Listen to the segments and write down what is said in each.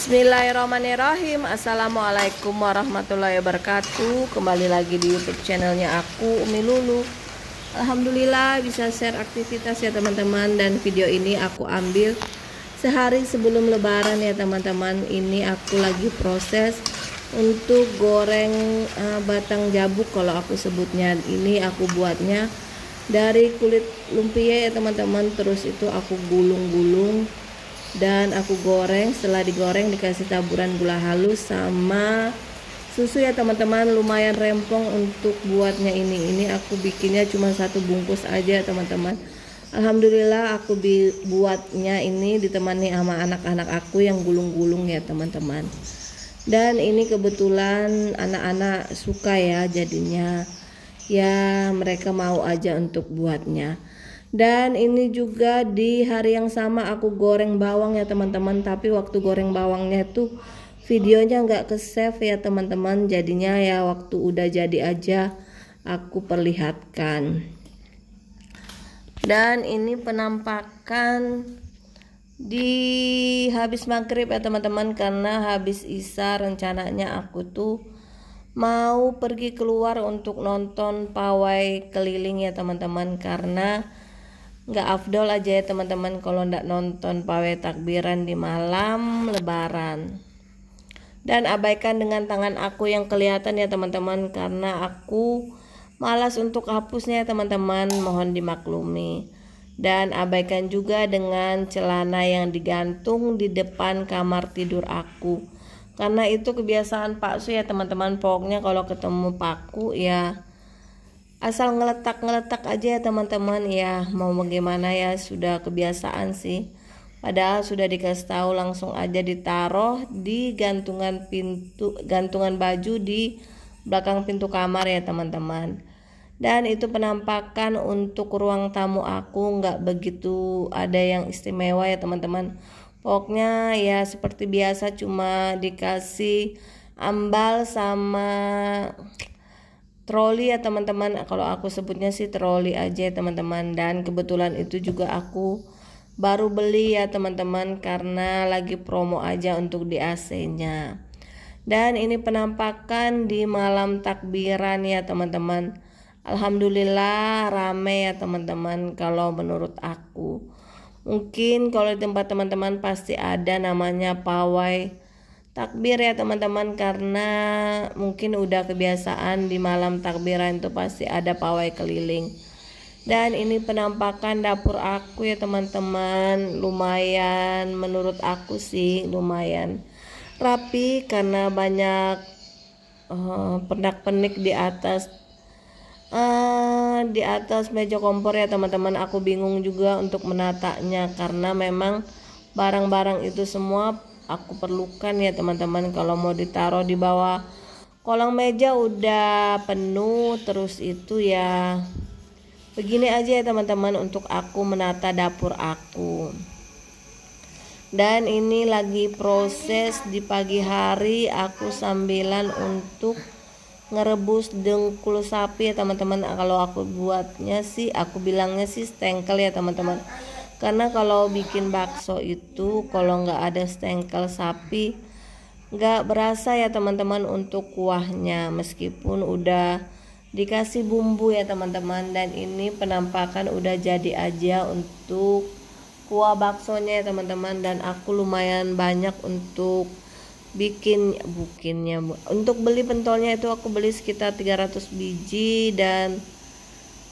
Bismillahirrahmanirrahim Assalamualaikum warahmatullahi wabarakatuh Kembali lagi di youtube channelnya aku Umi Lulu Alhamdulillah bisa share aktivitas ya teman-teman Dan video ini aku ambil Sehari sebelum lebaran ya teman-teman Ini aku lagi proses Untuk goreng uh, batang jabuk Kalau aku sebutnya Ini aku buatnya Dari kulit lumpia ya teman-teman Terus itu aku gulung-gulung dan aku goreng setelah digoreng dikasih taburan gula halus sama susu ya teman-teman lumayan rempong untuk buatnya ini ini aku bikinnya cuma satu bungkus aja teman-teman Alhamdulillah aku buatnya ini ditemani sama anak-anak aku yang gulung-gulung ya teman-teman dan ini kebetulan anak-anak suka ya jadinya ya mereka mau aja untuk buatnya dan ini juga di hari yang sama aku goreng bawang ya teman-teman Tapi waktu goreng bawangnya itu videonya nggak ke save ya teman-teman Jadinya ya waktu udah jadi aja aku perlihatkan Dan ini penampakan di habis maghrib ya teman-teman Karena habis isa rencananya aku tuh mau pergi keluar untuk nonton pawai keliling ya teman-teman Karena nggak afdol aja ya teman-teman kalau ndak nonton pawai takbiran di malam lebaran dan abaikan dengan tangan aku yang kelihatan ya teman-teman karena aku malas untuk hapusnya ya, teman-teman mohon dimaklumi dan abaikan juga dengan celana yang digantung di depan kamar tidur aku karena itu kebiasaan Pak Su ya teman-teman pokoknya kalau ketemu Paku ya asal ngeletak-ngeletak aja ya teman-teman ya mau bagaimana ya sudah kebiasaan sih padahal sudah dikasih tahu langsung aja ditaruh di gantungan pintu gantungan baju di belakang pintu kamar ya teman-teman dan itu penampakan untuk ruang tamu aku nggak begitu ada yang istimewa ya teman-teman pokoknya ya seperti biasa cuma dikasih ambal sama troli ya teman-teman kalau aku sebutnya sih troli aja teman-teman dan kebetulan itu juga aku baru beli ya teman-teman karena lagi promo aja untuk di AC nya dan ini penampakan di malam takbiran ya teman-teman Alhamdulillah rame ya teman-teman kalau menurut aku mungkin kalau di tempat teman-teman pasti ada namanya pawai takbir ya teman-teman karena mungkin udah kebiasaan di malam takbiran itu pasti ada pawai keliling dan ini penampakan dapur aku ya teman-teman lumayan menurut aku sih lumayan rapi karena banyak uh, eh, pendak-penik di atas uh, di atas meja kompor ya teman-teman aku bingung juga untuk menatanya karena memang barang-barang itu semua aku perlukan ya teman-teman kalau mau ditaruh di bawah kolong meja udah penuh terus itu ya begini aja ya teman-teman untuk aku menata dapur aku dan ini lagi proses di pagi hari aku sambilan untuk ngerebus dengkul sapi ya teman-teman kalau aku buatnya sih aku bilangnya sih stengkel ya teman-teman karena kalau bikin bakso itu kalau nggak ada stengkel sapi nggak berasa ya teman-teman untuk kuahnya meskipun udah dikasih bumbu ya teman-teman dan ini penampakan udah jadi aja untuk kuah baksonya ya teman-teman dan aku lumayan banyak untuk bikin bukinnya untuk beli pentolnya itu aku beli sekitar 300 biji dan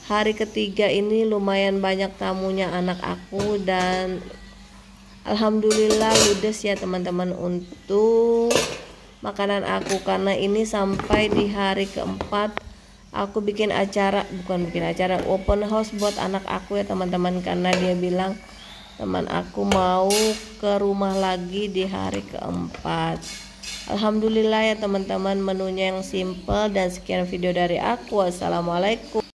hari ketiga ini lumayan banyak tamunya anak aku dan alhamdulillah ludes ya teman-teman untuk makanan aku karena ini sampai di hari keempat aku bikin acara bukan bikin acara open house buat anak aku ya teman-teman karena dia bilang teman aku mau ke rumah lagi di hari keempat Alhamdulillah ya teman-teman menunya yang simple dan sekian video dari aku assalamualaikum.